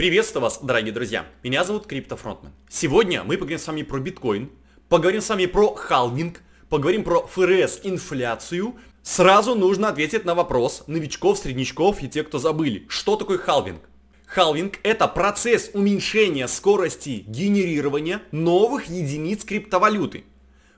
Приветствую вас, дорогие друзья! Меня зовут Криптофронтман. Сегодня мы поговорим с вами про биткоин, поговорим с вами про халвинг, поговорим про ФРС инфляцию. Сразу нужно ответить на вопрос новичков, среднячков и тех, кто забыли. Что такое халвинг? Халвинг – это процесс уменьшения скорости генерирования новых единиц криптовалюты.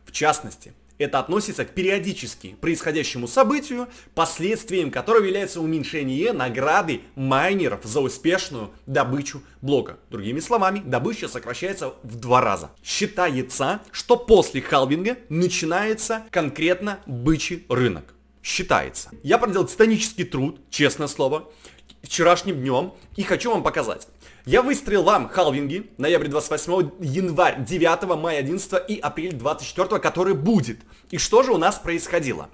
В частности, это относится к периодически происходящему событию, последствием которого является уменьшение награды майнеров за успешную добычу блока. Другими словами, добыча сокращается в два раза. Считается, что после халвинга начинается конкретно бычий рынок. Считается. Я проделал титанический труд, честное слово, вчерашним днем и хочу вам показать. Я выстрелил вам халвинги ноябрь 28, январь 9, мая 11 и апрель 24, который будет. И что же у нас происходило?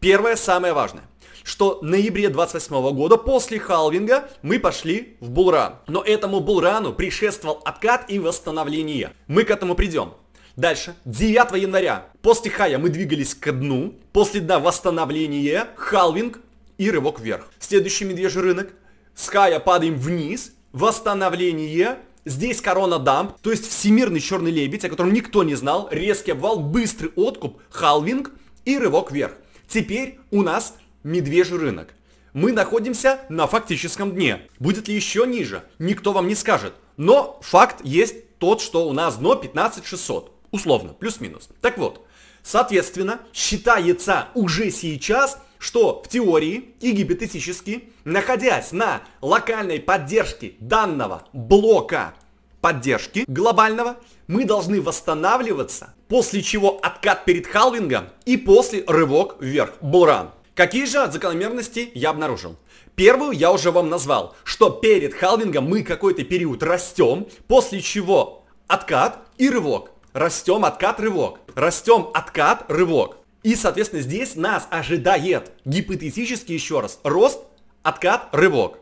Первое, самое важное что в ноябре 28 года после халвинга мы пошли в булран. Но этому булрану предшествовал откат и восстановление. Мы к этому придем. Дальше. 9 января. После хая мы двигались к дну. После дна восстановление, халвинг и рывок вверх. Следующий медвежий рынок. С хая падаем вниз восстановление, Здесь корона дамп, то есть всемирный черный лебедь, о котором никто не знал, резкий обвал, быстрый откуп, халвинг и рывок вверх. Теперь у нас медвежий рынок. Мы находимся на фактическом дне. Будет ли еще ниже? Никто вам не скажет. Но факт есть тот, что у нас дно 15600. Условно, плюс-минус. Так вот, соответственно, считается уже сейчас что в теории и гипотетически, находясь на локальной поддержке данного блока поддержки глобального, мы должны восстанавливаться, после чего откат перед халвингом и после рывок вверх, буран. Какие же закономерности я обнаружил? Первую я уже вам назвал, что перед халвингом мы какой-то период растем, после чего откат и рывок. Растем, откат, рывок. Растем, откат, рывок. И, соответственно, здесь нас ожидает гипотетически еще раз рост, откат, рывок.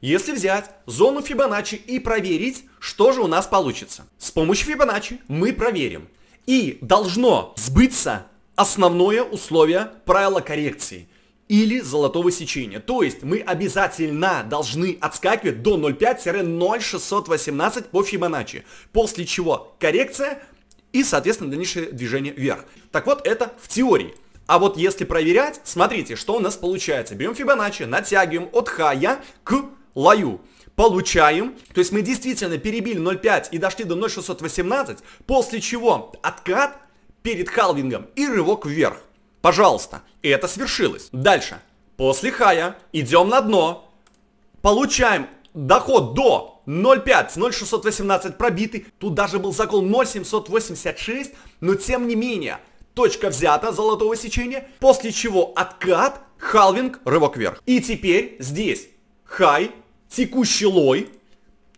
Если взять зону Фибоначчи и проверить, что же у нас получится. С помощью Фибоначчи мы проверим. И должно сбыться основное условие правила коррекции или золотого сечения. То есть мы обязательно должны отскакивать до 0,5-0,618 по Фибоначчи. После чего коррекция – и, соответственно, дальнейшее движение вверх. Так вот, это в теории. А вот если проверять, смотрите, что у нас получается. Берем Фибоначчи, натягиваем от хая к лаю. Получаем, то есть мы действительно перебили 0,5 и дошли до 0,618, после чего откат перед халвингом и рывок вверх. Пожалуйста, и это свершилось. Дальше, после хая идем на дно, получаем доход до 0,5 0,618 пробиты тут даже был закол 0,786, но тем не менее, точка взята золотого сечения, после чего откат, халвинг, рывок вверх. И теперь здесь хай, текущий лой,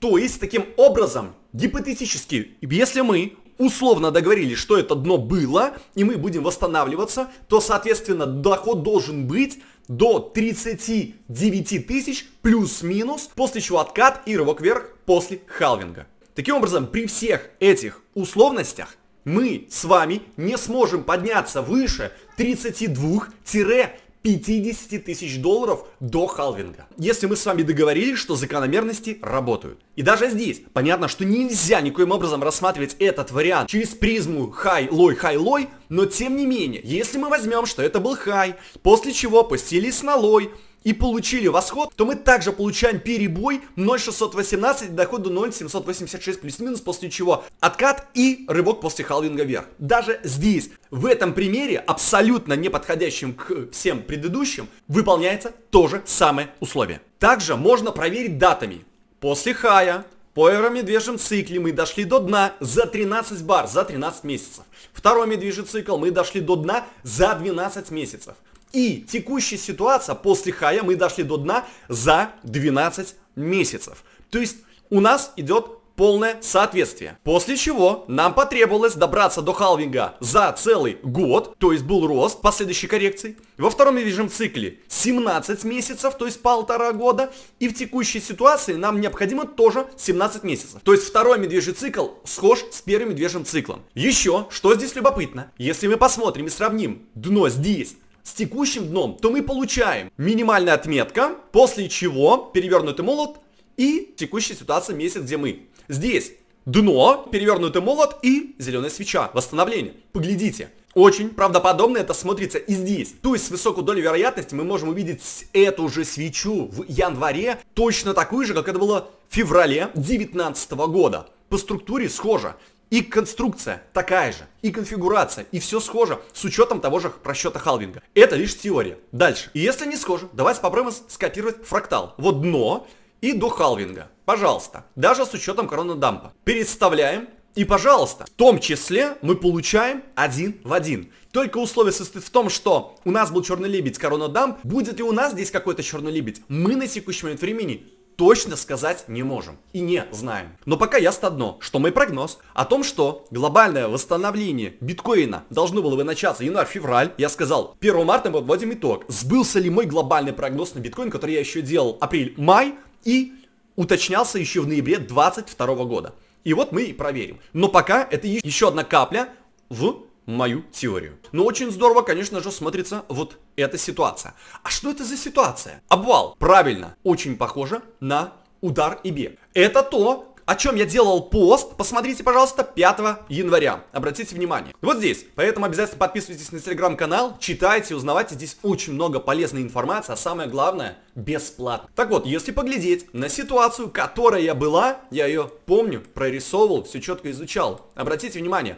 то есть таким образом, гипотетически, если мы условно договорились, что это дно было, и мы будем восстанавливаться, то, соответственно, доход должен быть до 39 тысяч плюс-минус, после чего откат и рывок вверх после халвинга. Таким образом, при всех этих условностях мы с вами не сможем подняться выше 32-35 50 тысяч долларов до халвинга. Если мы с вами договорились, что закономерности работают. И даже здесь понятно, что нельзя никоим образом рассматривать этот вариант через призму хай-лой, хай-лой, но тем не менее, если мы возьмем, что это был хай, после чего постились на лой, и получили восход, то мы также получаем перебой 0,618 доходу 0,786 плюс-минус, после чего откат и рывок после халвинга вверх. Даже здесь, в этом примере, абсолютно не подходящим к всем предыдущим, выполняется то же самое условие. Также можно проверить датами. После хая, по аэромедвежьем цикле мы дошли до дна за 13 бар, за 13 месяцев. Второй медвежий цикл мы дошли до дна за 12 месяцев. И текущая ситуация после хая мы дошли до дна за 12 месяцев. То есть у нас идет полное соответствие. После чего нам потребовалось добраться до халвинга за целый год, то есть был рост последующей коррекции. Во втором движем цикле 17 месяцев, то есть полтора года. И в текущей ситуации нам необходимо тоже 17 месяцев. То есть второй медвежий цикл схож с первым медвежьим циклом. Еще, что здесь любопытно, если мы посмотрим и сравним дно здесь с текущим дном, то мы получаем минимальная отметка, после чего перевернутый молот и текущая ситуация месяц, где мы. Здесь дно, перевернутый молот и зеленая свеча, восстановление. Поглядите. Очень правдоподобно это смотрится и здесь. То есть с высокой долей вероятности мы можем увидеть эту же свечу в январе, точно такую же, как это было в феврале 2019 года. По структуре схоже. И конструкция такая же, и конфигурация, и все схоже с учетом того же просчета халвинга. Это лишь теория. Дальше. И если не схоже, давайте попробуем скопировать фрактал. Вот дно и до халвинга. Пожалуйста. Даже с учетом коронадампа. Переставляем и, пожалуйста, в том числе мы получаем один в один. Только условие состоит в том, что у нас был черный лебедь, корона дамп. Будет ли у нас здесь какой-то черный лебедь? Мы на текущий момент времени точно сказать не можем и не знаем. Но пока ясно одно, что мой прогноз о том, что глобальное восстановление биткоина должно было бы начаться январь-февраль, я сказал, 1 марта мы подводим итог. Сбылся ли мой глобальный прогноз на биткоин, который я еще делал апрель-май и уточнялся еще в ноябре 2022 года. И вот мы и проверим. Но пока это еще одна капля в мою теорию. Но очень здорово, конечно же, смотрится вот эта ситуация. А что это за ситуация? Обвал. Правильно. Очень похоже на удар ИБ. Это то, о чем я делал пост, посмотрите, пожалуйста, 5 января. Обратите внимание. Вот здесь. Поэтому обязательно подписывайтесь на телеграм-канал, читайте, узнавайте. Здесь очень много полезной информации, а самое главное, бесплатно. Так вот, если поглядеть на ситуацию, которая была, я ее помню, прорисовывал, все четко изучал. Обратите внимание,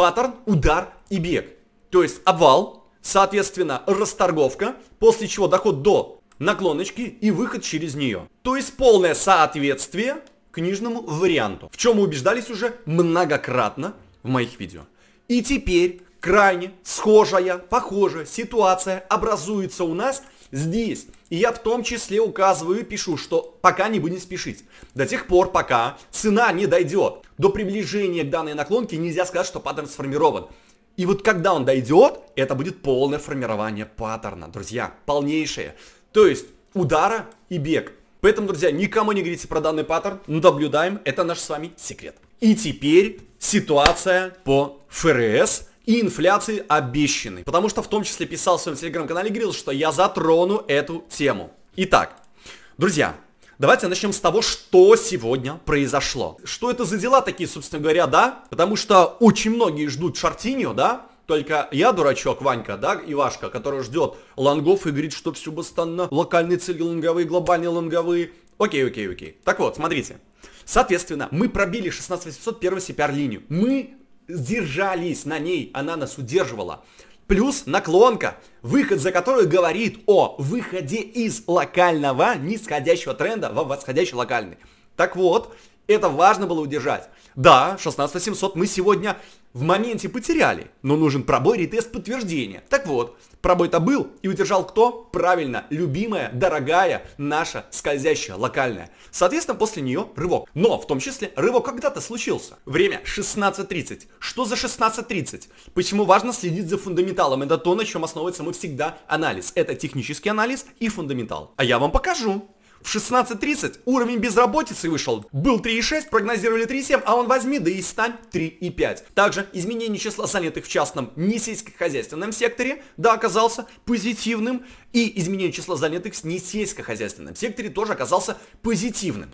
паттерн, удар и бег. То есть обвал, соответственно расторговка, после чего доход до наклоночки и выход через нее. То есть полное соответствие книжному варианту, в чем мы убеждались уже многократно в моих видео. И теперь крайне схожая, похожая ситуация образуется у нас здесь. И я в том числе указываю и пишу, что пока не будем спешить. До тех пор, пока цена не дойдет до приближения к данной наклонке, нельзя сказать, что паттерн сформирован. И вот когда он дойдет, это будет полное формирование паттерна, друзья, полнейшее. То есть удара и бег. Поэтому, друзья, никому не говорите про данный паттерн, но ну, наблюдаем, это наш с вами секрет. И теперь ситуация по ФРС и инфляции обещанной. Потому что в том числе писал в своем телеграм-канале Грилл, что я затрону эту тему. Итак, друзья, Давайте начнем с того, что сегодня произошло. Что это за дела такие, собственно говоря, да? Потому что очень многие ждут Шартинью, да? Только я дурачок, Ванька, да, Ивашка, который ждет лонгов и говорит, что все бы локальные цели лонговые, глобальные лонговые. Окей, окей, окей. Так вот, смотрите. Соответственно, мы пробили 16800 первую CPR-линию. Мы держались на ней, она нас удерживала. Плюс наклонка, выход за которую говорит о выходе из локального нисходящего тренда в восходящий локальный. Так вот, это важно было удержать. Да, 16700 мы сегодня в моменте потеряли, но нужен пробой, ретест, подтверждения. Так вот, пробой-то был и удержал кто? Правильно, любимая, дорогая, наша скользящая, локальная. Соответственно, после нее рывок. Но, в том числе, рывок когда-то случился. Время 16.30. Что за 16.30? Почему важно следить за фундаменталом? Это то, на чем основывается мы всегда анализ. Это технический анализ и фундаментал. А я вам покажу. В 16.30 уровень безработицы вышел. Был 3.6, прогнозировали 3.7, а он возьми, да и стань 3.5. Также изменение числа занятых в частном несельскохозяйственном секторе, да, оказался позитивным. И изменение числа занятых в несельскохозяйственном секторе тоже оказался позитивным.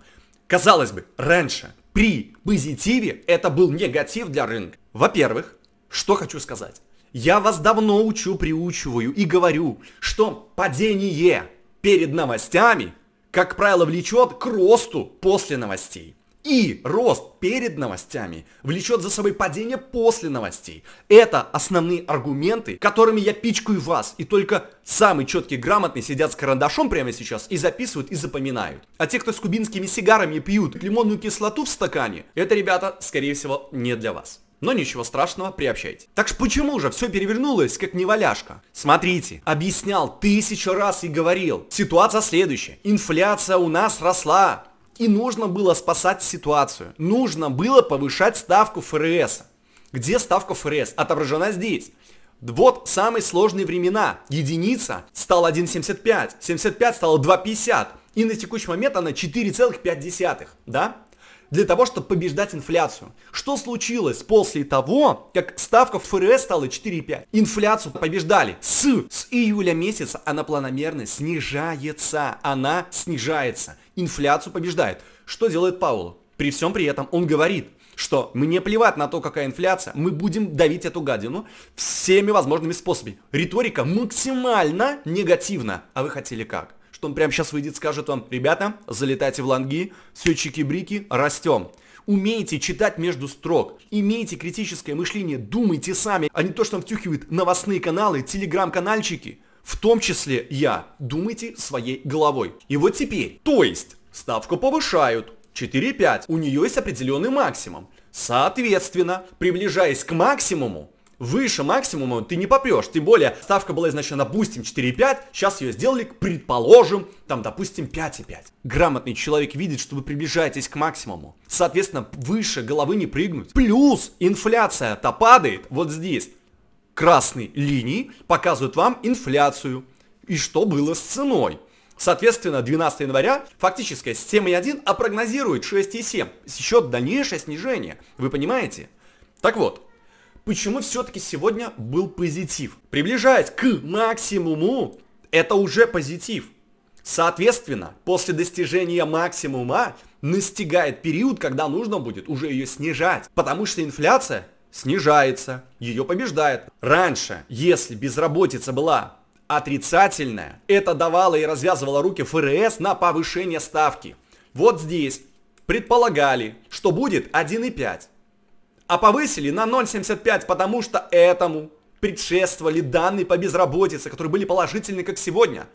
Казалось бы, раньше при позитиве это был негатив для рынка. Во-первых, что хочу сказать. Я вас давно учу, приучиваю и говорю, что падение перед новостями как правило, влечет к росту после новостей. И рост перед новостями влечет за собой падение после новостей. Это основные аргументы, которыми я пичкаю вас. И только самые четкие грамотные сидят с карандашом прямо сейчас и записывают и запоминают. А те, кто с кубинскими сигарами пьют лимонную кислоту в стакане, это, ребята, скорее всего, не для вас. Но ничего страшного, приобщайте. Так ж почему же все перевернулось, как неваляшка? Смотрите, объяснял тысячу раз и говорил. Ситуация следующая. Инфляция у нас росла. И нужно было спасать ситуацию. Нужно было повышать ставку ФРС. Где ставка ФРС? Отображена здесь. Вот самые сложные времена. Единица стала 1,75, 75 стала 2,50. И на текущий момент она 4,5. Да? для того, чтобы побеждать инфляцию. Что случилось после того, как ставка в ФРС стала 4,5? Инфляцию побеждали. С, с июля месяца она планомерно снижается. Она снижается. Инфляцию побеждает. Что делает Пауло? При всем при этом он говорит, что мне плевать на то, какая инфляция, мы будем давить эту гадину всеми возможными способами. Риторика максимально негативна. А вы хотели как? что он прямо сейчас выйдет, скажет вам, ребята, залетайте в лонги, все чики-брики, растем. Умейте читать между строк, имейте критическое мышление, думайте сами, а не то, что вам втюхивают новостные каналы, телеграм-канальчики, в том числе я. Думайте своей головой. И вот теперь, то есть, ставку повышают, 4,5, у нее есть определенный максимум. Соответственно, приближаясь к максимуму, выше максимума ты не попьешь, Тем более, ставка была изначально, допустим, 4,5, сейчас ее сделали, предположим, там, допустим, 5,5. Грамотный человек видит, что вы приближаетесь к максимуму. Соответственно, выше головы не прыгнуть. Плюс инфляция-то падает вот здесь. Красной линии показывают вам инфляцию. И что было с ценой? Соответственно, 12 января фактическая 7,1, а прогнозирует 6,7. Счет дальнейшее снижение. Вы понимаете? Так вот, почему все-таки сегодня был позитив. Приближаясь к максимуму, это уже позитив. Соответственно, после достижения максимума настигает период, когда нужно будет уже ее снижать. Потому что инфляция снижается, ее побеждает. Раньше, если безработица была отрицательная, это давало и развязывало руки ФРС на повышение ставки. Вот здесь предполагали, что будет 1,5 а повысили на 0,75, потому что этому предшествовали данные по безработице, которые были положительны, как сегодня.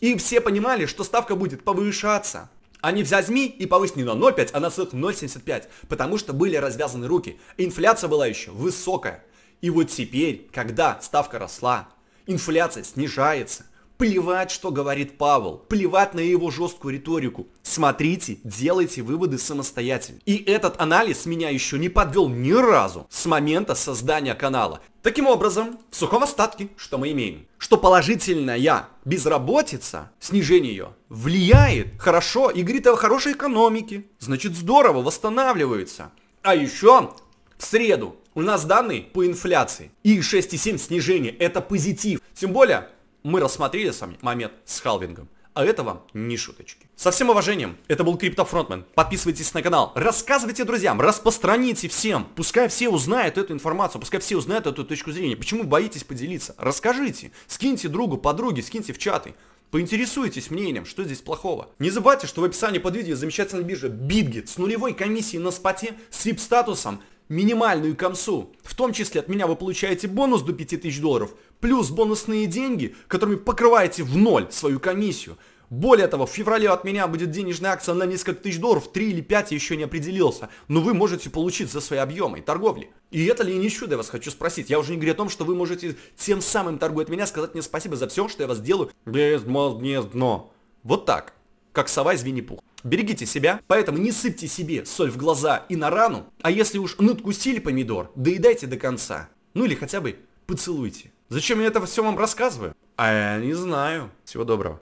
И все понимали, что ставка будет повышаться. Они а взязьми и повысили не на 0,5, а на целых 0,75, потому что были развязаны руки. Инфляция была еще высокая. И вот теперь, когда ставка росла, инфляция снижается. Плевать, что говорит Павел, плевать на его жесткую риторику. Смотрите, делайте выводы самостоятельно. И этот анализ меня еще не подвел ни разу с момента создания канала. Таким образом, в сухом остатке, что мы имеем? Что положительная безработица, снижение ее, влияет хорошо и говорит о хорошей экономике. Значит, здорово, восстанавливается. А еще в среду у нас данные по инфляции. И 6,7 снижение, это позитив. Тем более, мы рассмотрели с вами момент с халвингом. А это вам не шуточки. Со всем уважением, это был Криптофронтмен. Подписывайтесь на канал, рассказывайте друзьям, распространите всем. Пускай все узнают эту информацию, пускай все узнают эту точку зрения. Почему боитесь поделиться? Расскажите, скиньте другу, подруге, скиньте в чаты. Поинтересуйтесь мнением, что здесь плохого. Не забывайте, что в описании под видео замечательная биржа BitGet с нулевой комиссией на споте, с VIP-статусом, минимальную комсу. В том числе от меня вы получаете бонус до 5000 долларов, плюс бонусные деньги, которыми покрываете в ноль свою комиссию. Более того, в феврале от меня будет денежная акция на несколько тысяч долларов, 3 или 5 я еще не определился, но вы можете получить за свои объемы и торговли. И это ли не чудо, я вас хочу спросить. Я уже не говорю о том, что вы можете тем самым торгуя от меня сказать мне спасибо за все, что я вас делаю. Без мозг, без дно. Вот так, как сова из Винни-Пух. Берегите себя, поэтому не сыпьте себе соль в глаза и на рану, а если уж надкусили помидор, доедайте до конца. Ну или хотя бы поцелуйте. Зачем я это все вам рассказываю? А я не знаю. Всего доброго.